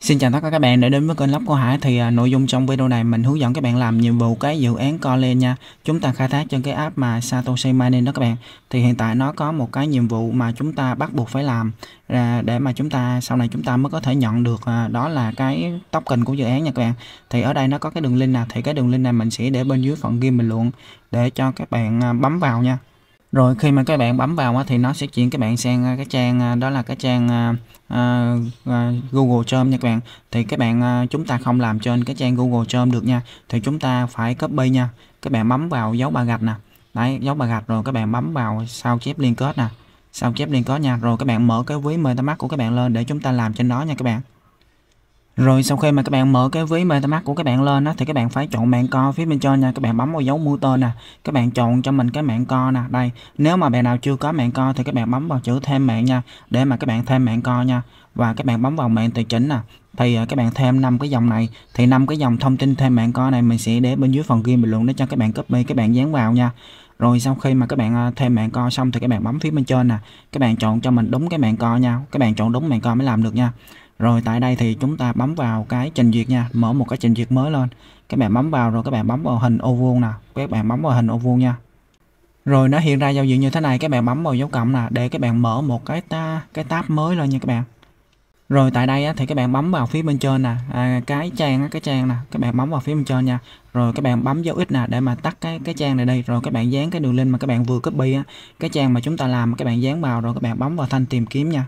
Xin chào tất cả các bạn đã đến với kênh Lóc của Hải thì à, nội dung trong video này mình hướng dẫn các bạn làm nhiệm vụ cái dự án lên nha. Chúng ta khai thác trên cái app mà Satoshi Mining đó các bạn. Thì hiện tại nó có một cái nhiệm vụ mà chúng ta bắt buộc phải làm à, để mà chúng ta sau này chúng ta mới có thể nhận được à, đó là cái token của dự án nha các bạn. Thì ở đây nó có cái đường link nè, thì cái đường link này mình sẽ để bên dưới phần ghi bình luận để cho các bạn bấm vào nha rồi khi mà các bạn bấm vào thì nó sẽ chuyển các bạn sang à, cái trang à, đó là cái trang à, Google Chrome nha các bạn thì các bạn chúng ta không làm trên cái trang Google Chrome được nha thì chúng ta phải copy nha các bạn bấm vào dấu ba gạch nè đấy dấu ba gạch rồi các bạn bấm vào sao chép liên kết nè sao chép liên kết nha rồi các bạn mở cái ví MetaMask của các bạn lên để chúng ta làm trên đó nha các bạn rồi sau khi mà các bạn mở cái ví MetaMask của các bạn lên á, thì các bạn phải chọn mạng co phía bên trên nha. Các bạn bấm vào dấu motor nè. Các bạn chọn cho mình cái mạng co nè. Đây, nếu mà bạn nào chưa có mạng co thì các bạn bấm vào chữ thêm mạng nha. Để mà các bạn thêm mạng co nha. Và các bạn bấm vào mạng tài chỉnh nè. Thì các bạn thêm năm cái dòng này. Thì năm cái dòng thông tin thêm mạng co này mình sẽ để bên dưới phần ghi bình luận để cho các bạn copy, các bạn dán vào nha. Rồi sau khi mà các bạn thêm mạng co xong thì các bạn bấm phía bên trên nè. Các bạn chọn cho mình đúng cái mạng co nha. Các bạn chọn đúng mạng co mới làm được nha rồi tại đây thì chúng ta bấm vào cái trình duyệt nha mở một cái trình duyệt mới lên các bạn bấm vào rồi các bạn bấm vào hình ô vuông nè các bạn bấm vào hình ô vuông nha rồi nó hiện ra giao diện như thế này các bạn bấm vào dấu cộng nè để các bạn mở một cái ta cái tab mới lên nha các bạn rồi tại đây á, thì các bạn bấm vào phía bên trên nè à, cái trang á, cái trang nè các bạn bấm vào phía bên trên nha rồi các bạn bấm dấu x nè để mà tắt cái cái trang này đi rồi các bạn dán cái đường link mà các bạn vừa copy á, cái trang mà chúng ta làm các bạn dán vào rồi các bạn bấm vào thanh tìm kiếm nha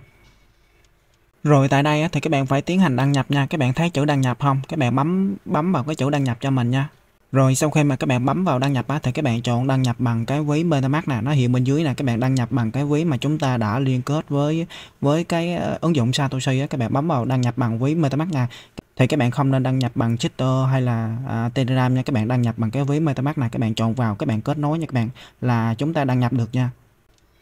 rồi tại đây thì các bạn phải tiến hành đăng nhập nha. Các bạn thấy chữ đăng nhập không? Các bạn bấm bấm vào cái chữ đăng nhập cho mình nha. Rồi sau khi mà các bạn bấm vào đăng nhập á, thì các bạn chọn đăng nhập bằng cái ví MetaMask nè, nó hiện bên dưới nè, các bạn đăng nhập bằng cái ví mà chúng ta đã liên kết với với cái ứng dụng Satoshi á, các bạn bấm vào đăng nhập bằng ví MetaMask nha. Thì các bạn không nên đăng nhập bằng Twitter hay là à, Telegram nha, các bạn đăng nhập bằng cái ví MetaMask này, các bạn chọn vào, các bạn kết nối nha các bạn là chúng ta đăng nhập được nha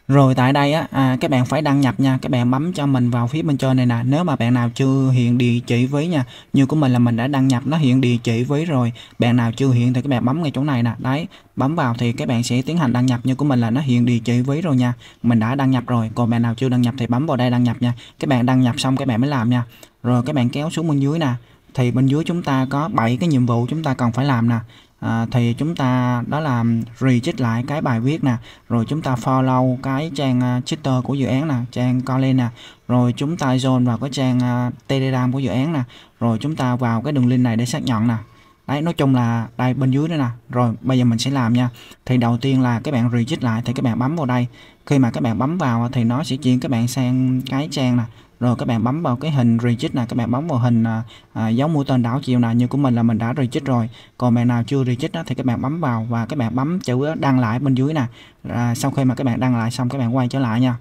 rồi tại đây á à, các bạn phải đăng nhập nha các bạn bấm cho mình vào phía bên trên này nè nếu mà bạn nào chưa hiện địa chỉ với nha như của mình là mình đã đăng nhập nó hiện địa chỉ với rồi bạn nào chưa hiện thì các bạn bấm ngay chỗ này nè đấy bấm vào thì các bạn sẽ tiến hành đăng nhập như của mình là nó hiện địa chỉ với rồi nha mình đã đăng nhập rồi còn bạn nào chưa đăng nhập thì bấm vào đây đăng nhập nha các bạn đăng nhập xong các bạn mới làm nha rồi các bạn kéo xuống bên dưới nè thì bên dưới chúng ta có 7 cái nhiệm vụ chúng ta cần phải làm nè à, thì chúng ta đó là recheck lại cái bài viết nè rồi chúng ta follow cái trang uh, Twitter của dự án nè trang Kotlin nè rồi chúng ta join vào cái trang uh, Telegram của dự án nè rồi chúng ta vào cái đường link này để xác nhận nè Đấy, nói chung là đây bên dưới đây nè Rồi bây giờ mình sẽ làm nha Thì đầu tiên là các bạn recheck lại thì các bạn bấm vào đây Khi mà các bạn bấm vào thì nó sẽ chuyển các bạn sang cái trang nè rồi các bạn bấm vào cái hình reject này các bạn bấm vào hình à, à dấu mũi tên đảo chiều này như của mình là mình đã reject rồi còn bạn nào chưa reject đó, thì các bạn bấm vào và các bạn bấm chữ đăng lại bên dưới nè à, sau khi mà các bạn đăng lại xong các bạn quay trở lại nha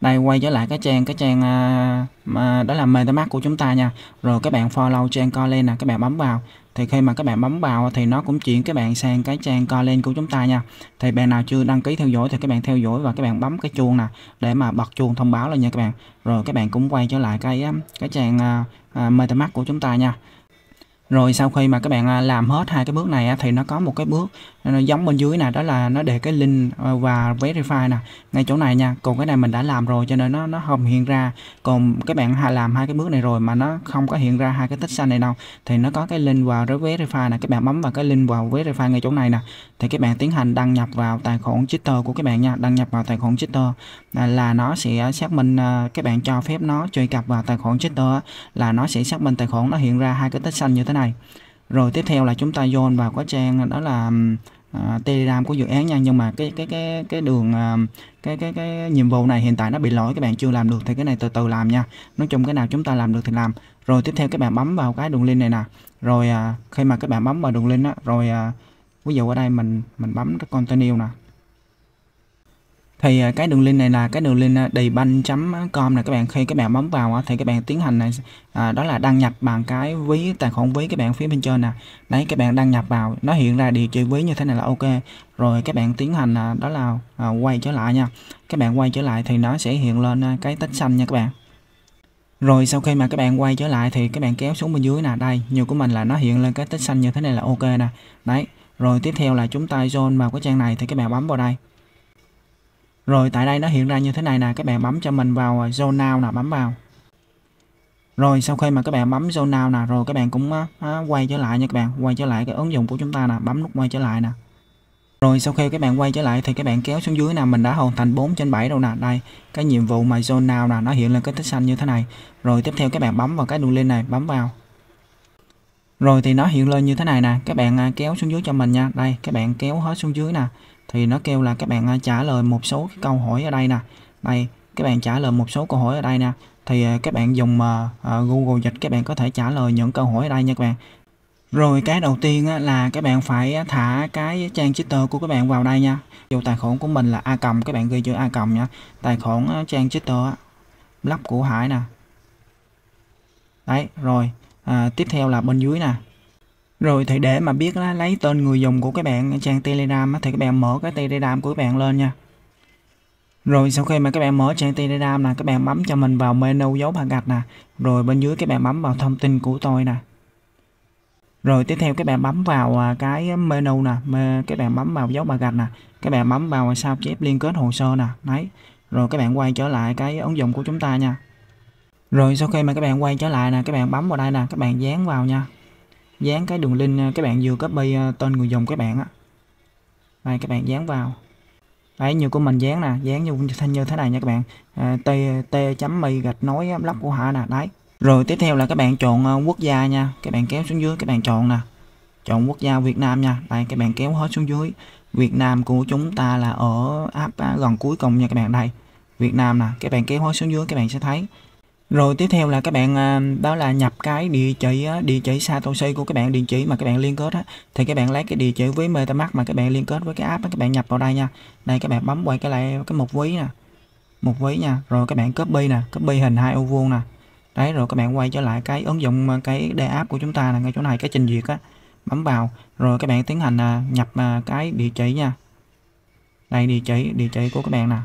đây quay trở lại cái trang cái trang à, à, đó là MetaMask của chúng ta nha rồi các bạn follow trang coi lên nè các bạn bấm vào thì khi mà các bạn bấm vào thì nó cũng chuyển các bạn sang cái trang lên của chúng ta nha thì bạn nào chưa đăng ký theo dõi thì các bạn theo dõi và các bạn bấm cái chuông nè để mà bật chuông thông báo lên nha các bạn rồi các bạn cũng quay trở lại cái um, cái trang uh, MetaMask của chúng ta nha rồi sau khi mà các bạn à, làm hết hai cái bước này thì nó có một cái bước à, giống bên dưới này đó là nó để cái link à, và verify nè ngay chỗ này nha còn cái này mình đã làm rồi cho nên nó nó không hiện ra còn các bạn làm hai cái bước này rồi mà nó không có hiện ra hai cái tích xanh này đâu thì nó có cái link và verify nè các bạn bấm vào cái link vào verify ngay chỗ này nè thì các bạn tiến hành đăng nhập vào tài khoản Twitter của các bạn nha đăng nhập vào tài khoản Twitter là nó sẽ xác minh các bạn cho phép nó truy cập vào tài khoản Twitter là nó sẽ xác minh tài khoản nó hiện ra hai cái tích xanh như thế này rồi tiếp theo là chúng ta join vào cái trang đó là uh, Telegram của dự án nha nhưng mà cái cái cái cái đường uh, cái cái cái nhiệm vụ này hiện tại nó bị lỗi các bạn chưa làm được thì cái này từ từ làm nha nói chung cái nào chúng ta làm được thì làm rồi tiếp theo các bạn bấm vào cái đường link này nè rồi uh, khi mà các bạn bấm vào đường link á rồi uh, ví dụ ở đây mình mình bấm cái continue nè thì à, cái đường link này là cái đường link dban.com à, này các bạn khi các bạn bấm vào thì các bạn tiến hành này à, đó là đăng nhập bằng cái ví tài khoản ví các bạn phía bên trên nè đấy các bạn đăng nhập vào nó hiện ra địa chỉ ví như thế này là ok rồi các bạn tiến hành à, đó là à, quay trở lại nha các bạn quay trở lại thì nó sẽ hiện lên cái tích xanh nha các bạn rồi sau khi mà các bạn quay trở lại thì các bạn kéo xuống bên dưới nè đây nhiều của mình là nó hiện lên cái tích xanh như thế này là ok nè đấy rồi tiếp theo là chúng ta zone vào cái trang này thì các bạn bấm vào đây rồi tại đây nó hiện ra như thế này nè, các bạn bấm cho mình vào Zone Now nè, bấm vào. Rồi sau khi mà các bạn bấm Zone Now nè, rồi các bạn cũng á, quay trở lại nha các bạn, quay trở lại cái ứng dụng của chúng ta nè, bấm nút quay trở lại nè. Rồi sau khi các bạn quay trở lại thì các bạn kéo xuống dưới nè, mình đã hoàn thành 4 trên 7 đâu nè. Đây, cái nhiệm vụ mà Zone Now nè, nó hiện lên cái tích xanh như thế này. Rồi tiếp theo các bạn bấm vào cái đường link này, bấm vào. Rồi thì nó hiện lên như thế này nè, các bạn à, kéo xuống dưới cho mình nha. Đây, các bạn kéo hết xuống dưới nè thì nó kêu là các bạn à, trả lời một số cái câu hỏi ở đây nè đây các bạn trả lời một số câu hỏi ở đây nè thì à, các bạn dùng uh, Google dịch các bạn có thể trả lời những câu hỏi ở đây nha các bạn rồi cái đầu tiên là các bạn phải thả cái trang Twitter của các bạn vào đây nha dù tài khoản của mình là A cộng các bạn ghi chữ A cộng nha tài khoản trang Twitter lắp của Hải nè đấy rồi à, tiếp theo là bên dưới nè rồi thì để mà biết là lấy tên người dùng của các bạn trang Telegram thì các bạn mở cái Telegram của các bạn lên nha. Rồi sau khi mà các bạn mở trang Telegram là các bạn bấm cho mình vào menu dấu ba gạch nè, rồi bên dưới các bạn bấm vào thông tin của tôi nè. Rồi tiếp theo các bạn bấm vào cái menu nè, các bạn bấm vào dấu ba gạch nè, các bạn bấm vào sao chép liên kết hồ sơ nè, đấy. Rồi các bạn quay trở lại cái ứng dụng của chúng ta nha. Rồi sau khi mà các bạn quay trở lại nè, các bạn bấm vào đây nè, các bạn dán vào nha dán cái đường link các bạn vừa copy ờ, tên người dùng các bạn á đây các bạn dán vào đấy như của mình dán nè dán như thanh như thế này nha các bạn ờ, t t chấm mi gạch nối lắp của hạ nè đấy rồi tiếp theo là các bạn chọn ờ, quốc gia nha các bạn kéo xuống dưới các bạn chọn nè chọn quốc gia Việt Nam nha đây các bạn kéo hết xuống dưới Việt Nam của chúng ta là ở áp à, gần cuối cùng nha các bạn đây Việt Nam nè các bạn kéo hết xuống dưới các bạn sẽ thấy rồi tiếp theo là các bạn à, đó là nhập cái địa chỉ địa chỉ Satoshi của các bạn địa chỉ mà các bạn liên kết á thì các bạn lấy cái địa chỉ với MetaMask mà các bạn liên kết với cái app đó, các bạn nhập vào đây nha. Đây các bạn bấm quay cái lại cái mục ví nè. Mục ví nha. Rồi các bạn copy nè, copy hình hai ô vuông nè. Đấy rồi các bạn quay trở lại cái ứng dụng cái đề app của chúng ta là ngay chỗ này cái trình duyệt á. Bấm vào rồi các bạn tiến hành à, nhập à, cái địa chỉ nha. Đây địa chỉ địa chỉ của các bạn nè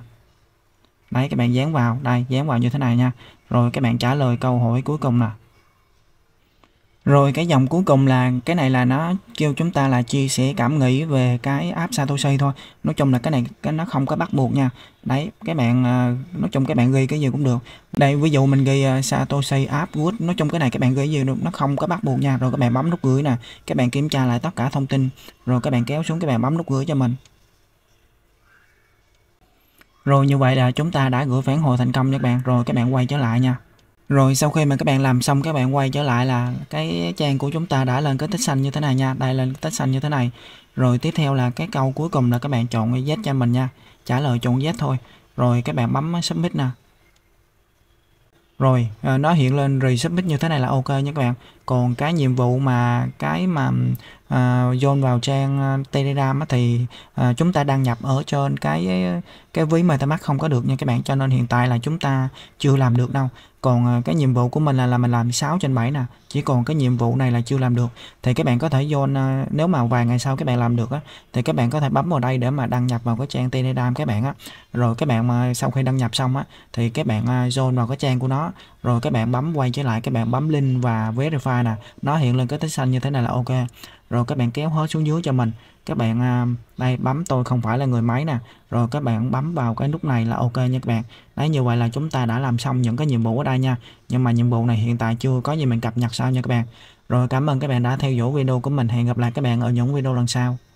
đấy các bạn dán vào đây dán vào như thế này nha rồi các bạn trả lời câu hỏi cuối cùng nè rồi cái dòng cuối cùng là cái này là nó kêu chúng ta là chia sẻ cảm nghĩ về cái app Satoshi thôi. Nói chung là cái này cái nó không có bắt buộc nha. Đấy, các bạn à, nói chung các bạn ghi cái gì cũng được. Đây ví dụ mình ghi à, Satoshi app good, nói chung cái này các bạn ghi gì được, nó không có bắt buộc nha. Rồi các bạn bấm nút gửi nè, các bạn kiểm tra lại tất cả thông tin, rồi các bạn kéo xuống các bạn bấm nút gửi cho mình. Rồi như vậy là chúng ta đã gửi phản hồi thành công nha các bạn. Rồi các bạn quay trở lại nha. Rồi sau khi mà các bạn làm xong các bạn quay trở lại là cái trang của chúng ta đã lên cái tích xanh như thế này nha. Đây lên tích xanh như thế này. Rồi tiếp theo là cái câu cuối cùng là các bạn chọn Z cho mình nha. Trả lời chọn Z thôi. Rồi các bạn bấm submit nè. Rồi à, nó hiện lên resubmit như thế này là ok nha các bạn còn cái nhiệm vụ mà cái mà uh, dồn vào trang à, telegram á, thì uh, chúng ta đăng nhập ở trên cái cái ví metamask không có được nha các bạn cho nên hiện tại là chúng ta chưa làm được đâu còn uh, cái nhiệm vụ của mình là là mình làm 6 trên 7 nè chỉ còn cái nhiệm vụ này là chưa làm được thì các bạn có thể dồn uh, nếu mà vài ngày sau các bạn làm được á thì các bạn có thể bấm vào đây để mà đăng nhập vào cái trang telegram các bạn á rồi các bạn mà sau khi đăng nhập xong á thì các bạn uh, dồn vào cái trang của nó rồi các bạn bấm quay trở lại các bạn bấm link và verify qua nè nó hiện lên cái tích xanh như thế này là ok rồi các bạn kéo hết xuống dưới cho mình các bạn à, đây bấm tôi không phải là người máy nè rồi các bạn bấm vào cái nút này là ok nha các bạn đấy như vậy là chúng ta đã làm xong những cái nhiệm vụ ở đây nha nhưng mà nhiệm vụ này hiện tại chưa có gì mình cập nhật sao nha các bạn rồi cảm ơn các bạn đã theo dõi video của mình hẹn gặp lại các bạn ở những video lần sau